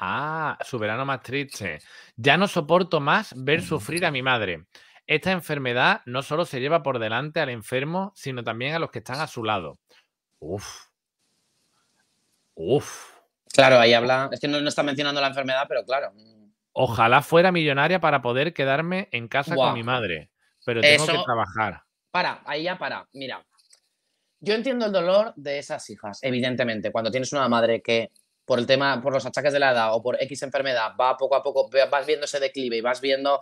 Ah, su verano más triste. Ya no soporto más ver sufrir a mi madre. Esta enfermedad no solo se lleva por delante al enfermo, sino también a los que están a su lado. Uf. Uf. Claro, ahí habla. Es que no, está mencionando la enfermedad, pero claro. Mm. Ojalá fuera millonaria para poder quedarme en casa con mi madre. Pero tengo que trabajar. Para, ahí ya para. Mira. Yo entiendo el dolor de esas hijas, evidentemente. Cuando tienes una madre que por el tema, por los achaques de la edad o por X enfermedad, va poco a poco, vas viendo ese declive y vas viendo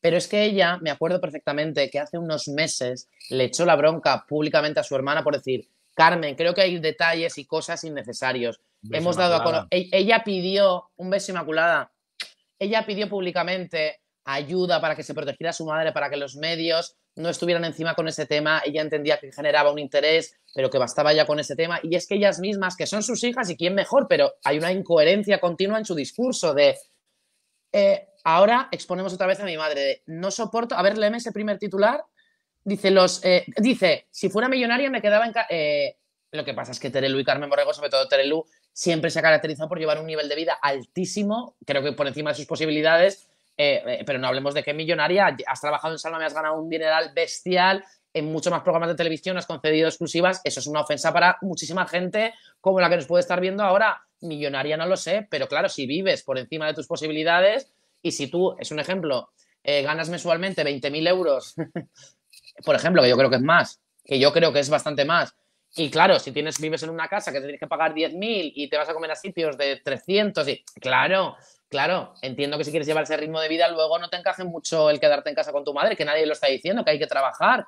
pero es que ella, me acuerdo perfectamente que hace unos meses le echó la bronca públicamente a su hermana por decir, Carmen, creo que hay detalles y cosas innecesarios. Hemos dado a e-, ella pidió un beso inmaculada. Ella pidió públicamente ayuda para que se protegiera su madre, para que los medios no estuvieran encima con ese tema, ella entendía que generaba un interés, pero que bastaba ya con ese tema, y es que ellas mismas, que son sus hijas y quién mejor, pero hay una incoherencia continua en su discurso de, eh, ahora exponemos otra vez a mi madre, no soporto, a ver, léeme ese primer titular, dice, los, eh, dice, si fuera millonaria me quedaba en... Eh, lo que pasa es que Terelu y Carmen Borrego, sobre todo Terelu, siempre se ha caracterizado por llevar un nivel de vida altísimo, creo que por encima de sus posibilidades, eh, eh, pero no hablemos de qué millonaria, has trabajado en Salma, me has ganado un dineral bestial, en muchos más programas de televisión has concedido exclusivas, eso es una ofensa para muchísima gente como la que nos puede estar viendo ahora, millonaria no lo sé, pero claro, si vives por encima de tus posibilidades y si tú, es un ejemplo, eh, ganas mensualmente 20.000 euros, por ejemplo, que yo creo que es más, que yo creo que es bastante más, y claro, si tienes, vives en una casa que te tienes que pagar 10.000 y te vas a comer a sitios de 300, y, claro, Claro, entiendo que si quieres llevar ese ritmo de vida, luego no te encaje mucho el quedarte en casa con tu madre, que nadie lo está diciendo, que hay que trabajar.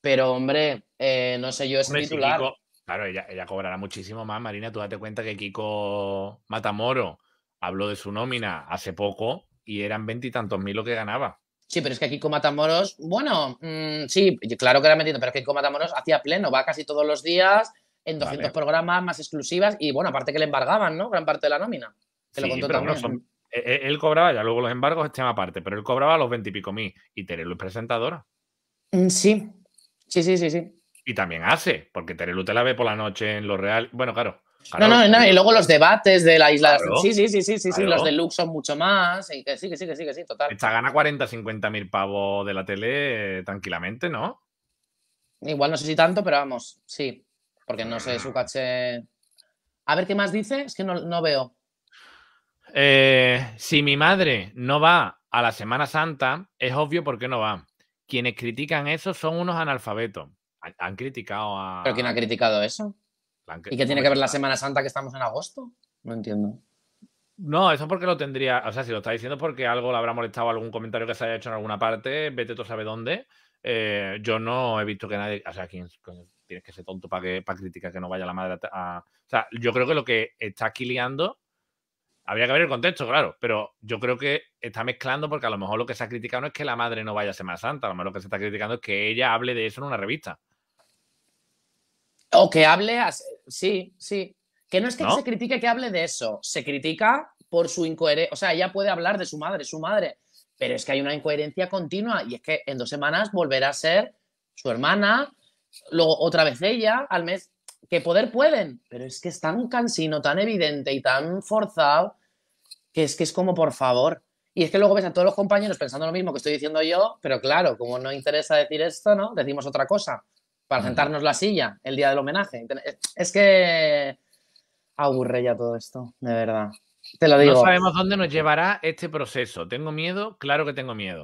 Pero, hombre, eh, no sé yo es titular. claro, ella, cobrará muchísimo más. Marina, tú date cuenta que Kiko Matamoro habló de su nómina hace poco y eran veintitantos mil lo que ganaba. Sí, pero es que Kiko Matamoros, bueno, mm, sí, claro que era metido, pero Kiko Matamoros hacía pleno, va casi todos los días, en 200 programas más exclusivas y bueno, aparte que le embargaban, ¿no? Gran parte de la nómina. lo contó e, e, él, cobraba, ya luego los embargos tema aparte, pero él cobraba los veintipico mil. Y Terelu es presentadora. Mm, sí, sí, sí, sí, sí. Y también hace, porque Terelu te la ve por la noche en lo real. Bueno, claro. no, no, no, y luego los debates de la isla. sí, sí, sí, sí, sí, sí, los deluxe son mucho más. Y que sí, que sí, que sí, sí, total. Esta gana 40, 50 mil pavos de la tele eh, tranquilamente, ¿no? Igual no sé si tanto, pero vamos, sí. Porque no sé su ah. caché. A ver qué más dice, es que no, no veo. Eh, si mi madre no va a la Semana Santa, es obvio por qué no va. Quienes critican eso son unos analfabetos. Han, criticado a. ¿Pero quién ha criticado eso? ¿Y qué tiene que ver la Semana Santa que estamos en agosto? No entiendo. No, eso porque lo tendría. O sea, si lo está diciendo porque algo le habrá molestado algún comentario que se haya hecho en alguna parte, vete tú sabe dónde. Eh, yo no he visto que nadie. O sea, ¿quién, tienes que ser tonto para, que, para criticar que no vaya la madre O sea, yo creo que lo que está aquí Habría que ver el contexto, claro, pero yo creo que está mezclando porque a lo mejor lo que se ha criticado no es que la madre no vaya a ser más Santa, a lo mejor lo que se está criticando es que ella hable de eso en una revista. O que hable, sí, sí. Que no es que se critique que hable de eso, se critica por su incoherencia, o sea, ella puede hablar de su madre, su madre, pero es que hay una incoherencia continua y es que en dos semanas volverá a ser su hermana, luego otra vez ella, al mes que poder pueden, pero es que es tan cansino, tan evidente y tan forzado que es que es como por favor. Y es que luego ves a todos los compañeros pensando lo mismo que estoy diciendo yo, pero claro, como no interesa decir esto, ¿no? Decimos otra cosa para sentarnos la silla el día del homenaje. Es que aburre ya todo esto, de verdad. Te lo digo. No sabemos dónde nos llevará este proceso. Tengo miedo, claro que tengo miedo.